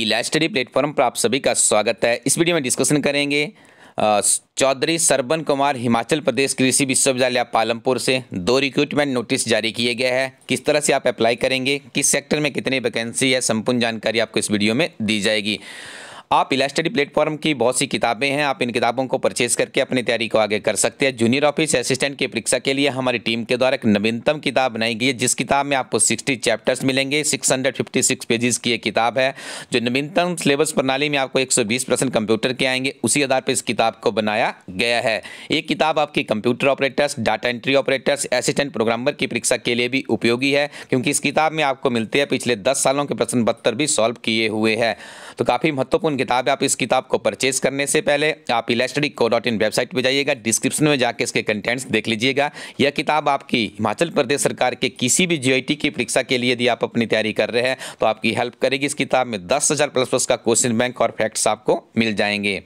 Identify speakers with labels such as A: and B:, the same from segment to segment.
A: ई live study platform पर आप सभी का स्वागत है इस वीडियो में डिस्कशन करेंगे चौधरी सरबन कुमार हिमाचल प्रदेश कृषि विश्वविद्यालय पालमपुर से दो रिक्रूटमेंट नोटिस जारी किए गए हैं किस तरह से आप अप्लाई करेंगे किस सेक्टर में कितनी वैकेंसी है संपूर्ण जानकारी आपको इस वीडियो में दी जाएगी आप इलास्टडी प्लेटफॉर्म की बहुत सी किताबें हैं आप इन किताबों को परचेज करके अपनी तैयारी को आगे कर सकते हैं जूनियर ऑफिस असिस्टेंट की परीक्षा के लिए हमारी टीम के द्वारा एक नवीनतम किताब बनाई गई है जिस किताब में आपको सिक्सटी चैप्टर्स मिलेंगे six hundred fifty six pages की एक किताब है जो नवीनतम सिलेबस प्रणाली में आपको एक सौ बीस परसेंट कंप्यूटर के आएंगे उसी आधार पर इस किताब को बनाया गया है ये किताब आपकी computer operators data entry operators assistant programmer की परीक्षा के लिए भी उपयोगी है क्योंकि इस किताब में आपको मिलते हैं पिछले दस सालों के प्रश्न पत्र भी सॉल्व किए हुए हैं तो काफ़ी महत्वपूर्ण किताब है आप इस किताब को परचेज करने से पहले आप इलेक्ट्रिक को डॉट इन वेबसाइट पर जाइएगा डिस्क्रिप्शन में जाकर इसके कंटेंट्स देख लीजिएगा यह किताब आपकी हिमाचल प्रदेश सरकार के किसी भी जी की परीक्षा के लिए यदि आप अपनी तैयारी कर रहे हैं तो आपकी हेल्प करेगी इस किताब में दस प्लस प्लस का क्वेश्चन बैंक और फैक्ट्स आपको मिल जाएंगे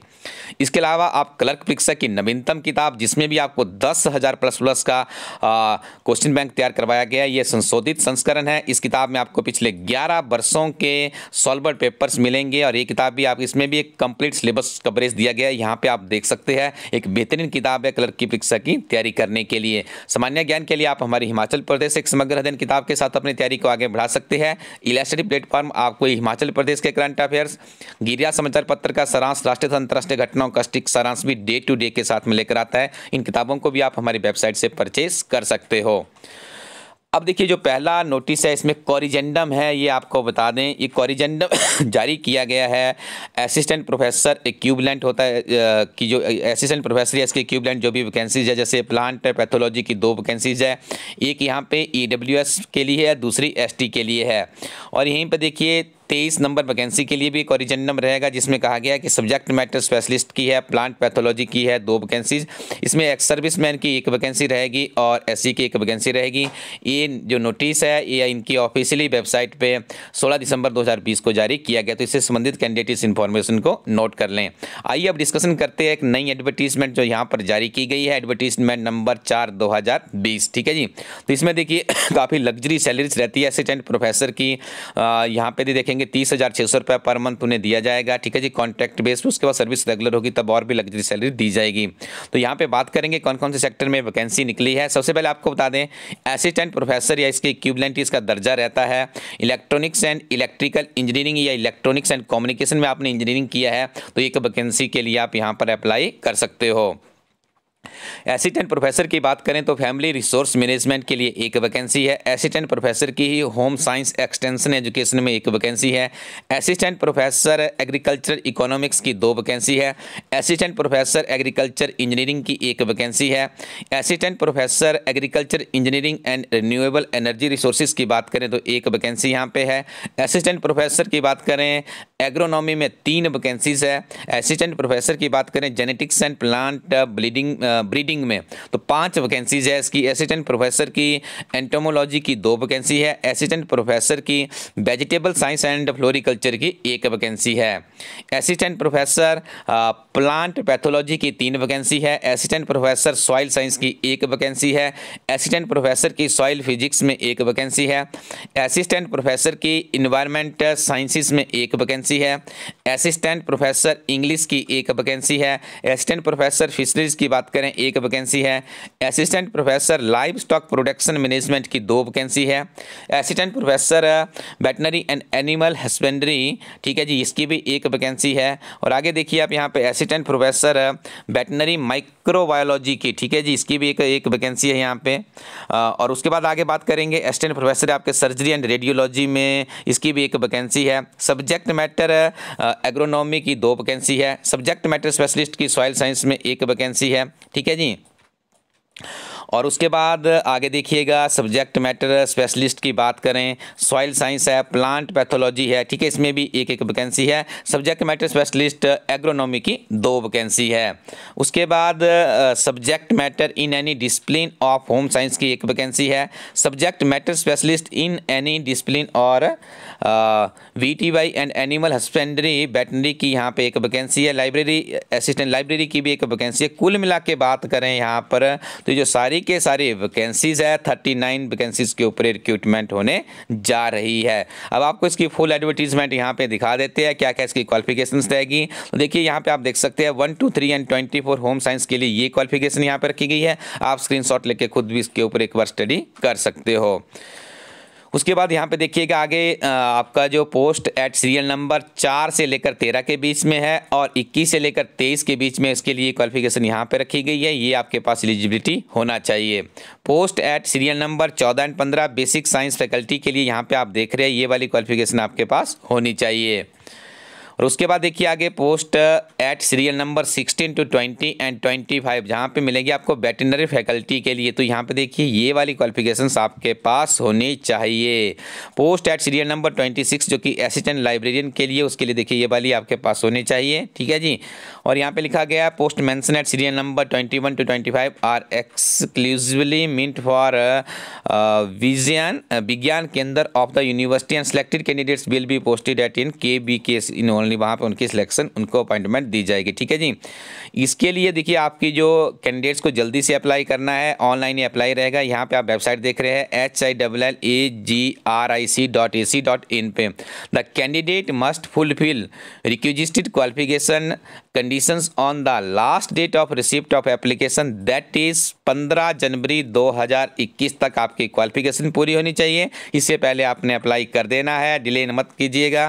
A: इसके अलावा आप क्लर्क परीक्षा की नवीनतम किताब जिसमें भी आपको दस हज़ार प्लस प्लस का क्वेश्चन बैंक तैयार करवाया गया है यह संशोधित संस्करण है इस किताब में आपको पिछले ग्यारह वर्षों के सॉल्वर पेपर्स मिलेंगे और ये किताब भी आप इसमें भी एक कंप्लीट सिलेबस कवरेज दिया गया है यहाँ पे आप देख सकते हैं एक बेहतरीन किताब है क्लर्क की परीक्षा की तैयारी करने के लिए सामान्य ज्ञान के लिए आप हमारी हिमाचल प्रदेश एक समग्र अध्ययन किताब के साथ अपनी तैयारी को आगे बढ़ा सकते हैं इलेक्ट्रिक प्लेटफॉर्म आपको हिमाचल प्रदेश के करंट अफेयर्स गिरिया समाचार पत्र का सारांश राष्ट्रीय अंतर्राष्ट्रीय घटनाओं का स्टिक सारांश भी डे टू डे के साथ में लेकर आता है इन किताबों को भी आप हमारी वेबसाइट से परचेज कर सकते हो अब देखिए जो पहला नोटिस है इसमें कॉरिजेंडम है ये आपको बता दें ये कॉरिजेंडम जारी किया गया है असिस्टेंट प्रोफेसर इक्यूबलेंट होता है कि जो असिस्टेंट प्रोफेसर या इसके इक्यूबलेंट जो भी वैकेंसीज है जैसे प्लांट पैथोलॉजी की दो वैकेंसीज है एक यहाँ पे ई e के लिए है दूसरी एस के लिए है और यहीं पर देखिए तेईस नंबर वैकेंसी के लिए भी एक ओरिजिनम रहेगा जिसमें कहा गया कि सब्जेक्ट मैटर स्पेशलिस्ट की है प्लांट पैथोलॉजी की है दो वैकेंसीज इसमें एक्स सर्विस मैन की एक वैकेंसी रहेगी और एस की एक वैकेंसी रहेगी ये जो नोटिस है ये इनकी ऑफिशियली वेबसाइट पे 16 दिसंबर 2020 को जारी किया गया तो इससे संबंधित कैंडिडेट इस इन्फॉर्मेशन को नोट कर लें आइए अब डिस्कशन करते हैं एक नई एडवर्टीजमेंट जो यहाँ पर जारी की गई है एडवर्टीजमेंट नंबर चार दो ठीक है जी तो इसमें देखिए काफ़ी लग्जरी सैलरीज रहती है असिस्टेंट प्रोफेसर की यहाँ पर भी देखेंगे तीस हज़ार छः सौ रुपये पर मंथ उन्हें दिया जाएगा ठीक है जी कॉन्ट्रैक्ट बेस पे उसके बाद सर्विस रेगुलर होगी तब और भी लग्जरी सैलरी दी जाएगी तो यहाँ पे बात करेंगे कौन कौन से सेक्टर में वैकेंसी निकली है सबसे पहले आपको बता दें असिस्टेंट प्रोफेसर या इसके इक्विबलेंट इसका दर्जा रहता है इलेक्ट्रॉनिक्स एंड इलेक्ट्रिकल इंजीनियरिंग या इलेक्ट्रॉनिक्स एंड कम्युनिकेशन में आपने इंजीनियरिंग किया है तो एक वैकेंसी के लिए आप यहाँ पर अप्लाई कर सकते हो असिस्टेंट प्रोफेसर की बात करें तो फैमिली रिसोर्स मैनेजमेंट के लिए एक वैकेंसी है असिस्टेंट प्रोफेसर की ही होम साइंस एक्सटेंशन एजुकेशन में एक वैकेंसी है असिस्टेंट प्रोफेसर एग्रीकल्चर इकोनॉमिक्स की दो वैकेंसी है असिस्टेंट प्रोफेसर एग्रीकल्चर इंजीनियरिंग की एक वैकेंसी है assistant professor agriculture engineering and renewable energy resources की बात करें तो एक वैकेंसी यहाँ पे है असिस्टेंट प्रोफेसर की बात करें एग्रोनॉमी में तीन वैकेंसीज है असिस्टेंट प्रोफेसर की बात करें genetics and plant bleeding breeding में तो पांच वैकेंसीज है इसकी असिस्टेंट प्रोफेसर की एंटोमोलॉजी की दो वैकेंसी है असिस्टेंट प्रोफेसर की वेजिटेबल साइंस एंड फ्लोरिकल्चर की एक वैकेंसी है असिस्टेंट प्रोफेसर प्लांट पैथोलॉजी की तीन वैकेंसी है असिस्टेंट प्रोफेसर सॉइल साइंस की एक वैकेंसी है असिस्टेंट प्रोफेसर की सॉइल फिजिक्स में एक वैकेंसी है असिस्टेंट प्रोफेसर की इन्वायरमेंट साइंसिस में एक वैकेंसी है असिस्टेंट प्रोफेसर इंग्लिश की एक वैकेंसी है असिस्टेंट प्रोफेसर फिशरीज की बात करें एक वैकेंसी है assistant professor livestock production management की दो वैकेंसी है assistant professor veterinary and animal husbandry ठीक है जी इसकी भी एक वैकेंसी है और आगे देखिए आप यहाँ पे असिस्टेंट प्रोफेसर वेटनरी माइक्रोबायोलॉजी की ठीक है जी इसकी भी एक एक वैकेंसी है यहाँ पे uh, और उसके बाद आगे बात करेंगे असिस्टेंट प्रोफेसर आपके सर्जरी एंड रेडियोलॉजी में इसकी भी एक वैकेंसी है सब्जेक्ट मैटर एग्रोनॉमी की दो वैकेंसी है सब्जेक्ट मैटर स्पेशलिस्ट की सॉयल साइंस में एक वैकेंसी है ठीक है जी और उसके बाद आगे देखिएगा सब्जेक्ट मैटर स्पेशलिस्ट की बात करें सॉइल साइंस है प्लांट पैथोलॉजी है ठीक है इसमें भी एक एक वैकेंसी है सब्जेक्ट मैटर स्पेशलिस्ट एग्रोनॉमी की दो वैकेंसी है उसके बाद subject matter in any discipline of home science की एक वैकेंसी है subject matter specialist in any discipline और V T Y and animal husbandry veterinary की यहाँ पे एक वैकेंसी है लाइब्रेरी असिस्टेंट लाइब्रेरी की भी एक वैकेंसी है कुल मिला के बात करें यहाँ पर तो जो सारी सारी के सारी वैकेंसीज़ है थर्टी नाइन वैकेंसीज़ के ऊपर रिक्रूटमेंट होने जा रही है अब आपको इसकी फुल एडवर्टीजमेंट यहाँ पे दिखा देते हैं क्या क्या इसकी क्वालिफिकेशन रहेगी तो देखिए यहाँ पे आप देख सकते हैं one two three and twenty four home science के लिए ये क्वालिफिकेशन यहाँ पर रखी गई है आप स्क्रीन लेके खुद भी इसके ऊपर एक बार स्टडी कर सकते हो उसके बाद यहाँ पे देखिएगा आगे आपका जो पोस्ट एट सीरियल नंबर चार से लेकर तेरह के बीच में है और इक्कीस से लेकर तेईस के बीच में इसके लिए क्वालिफिकेशन यहाँ पे रखी गई है ये आपके पास एलिजिबिलिटी होना चाहिए पोस्ट एट सीरियल नंबर चौदह एंड पंद्रह बेसिक साइंस फैकल्टी के लिए यहाँ पे आप देख रहे हैं ये वाली क्वालिफिकेशन आपके पास होनी चाहिए और उसके बाद देखिए आगे post at serial number sixteen to twenty and twenty five जहाँ पर मिलेगी आपको वेटनरी फैकल्टी के लिए तो यहाँ पे देखिए ये वाली क्वालिफिकेशन आपके पास होनी चाहिए post at serial number twenty six जो कि असिस्टेंट लाइब्रेरियन के लिए उसके लिए देखिए ये वाली आपके पास होनी चाहिए ठीक है जी और यहाँ पे लिखा गया post mentioned at serial number 21 to 25 are exclusively meant for विजन Vigyan Kendra of the university and selected candidates will be posted at in K V case in only यानी वहाँ पर उनकी सिलेक्शन उनको अपॉइंटमेंट दी जाएगी ठीक है जी इसके लिए देखिए आपकी जो कैंडिडेट्स को जल्दी से अप्लाई करना है ऑनलाइन ही अप्लाई रहेगा यहाँ पर आप वेबसाइट देख रहे हैं H I W L A G R I C dot A C dot in पे the candidate must fulfil requisite qualification condition on the last date of receipt of application that is पंद्रह जनवरी दो हज़ार इक्कीस तक आपकी qualification पूरी होनी चाहिए इससे पहले आपने अप्लाई कर देना है डिले मत कीजिएगा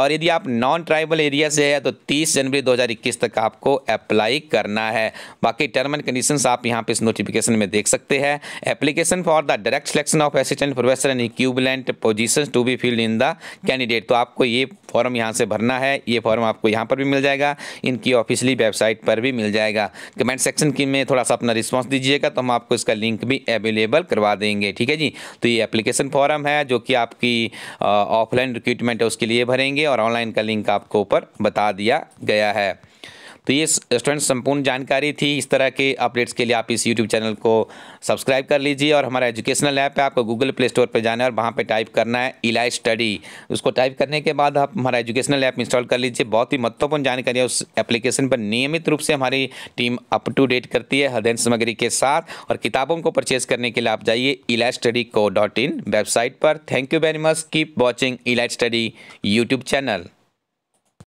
A: और यदि आप नॉन ट्राइबल एरिया से है तो 30 जनवरी 2021 तक आपको अप्लाई करना है बाकी टर्म एंड कंडीशन आप यहाँ पे इस नोटिफिकेशन में देख सकते हैं application for the direct selection of assistant professor and equivalent position to be filled in the candidate तो आपको ये फॉर्म यहाँ से भरना है ये फॉर्म आपको यहाँ पर भी मिल जाएगा इनकी ऑफिशियली वेबसाइट पर भी मिल जाएगा कमेंट सेक्शन की में थोड़ा सा अपना रिस्पॉन्स दीजिएगा तो हम आपको इसका लिंक भी अवेलेबल करवा देंगे ठीक है जी तो ये एप्लीकेशन फॉर्म है जो कि आपकी ऑफलाइन रिक्रूटमेंट है उसके लिए भरेंगे और ऑनलाइन का लिंक आपको ऊपर बता दिया गया है तो ये स्टूडेंट्स संपूर्ण जानकारी थी इस तरह के अपडेट्स के लिए आप इस यूट्यूब चैनल को सब्सक्राइब कर लीजिए और हमारा एजुकेशनल ऐप है आपको गूगल प्ले स्टोर पर जाना है और वहाँ पर टाइप करना है इलाई स्टडी उसको टाइप करने के बाद आप हमारा एजुकेशनल ऐप इंस्टॉल कर लीजिए बहुत ही महत्वपूर्ण जानकारी है उस एप्लीकेशन पर नियमित रूप से हमारी टीम अप टू डेट करती है हृदय सामग्री के साथ और किताबों को परचेज करने के लिए आप जाइए इलाइट स्टडी को डॉट इन वेबसाइट पर thank you very much keep watching Elite Study YouTube channel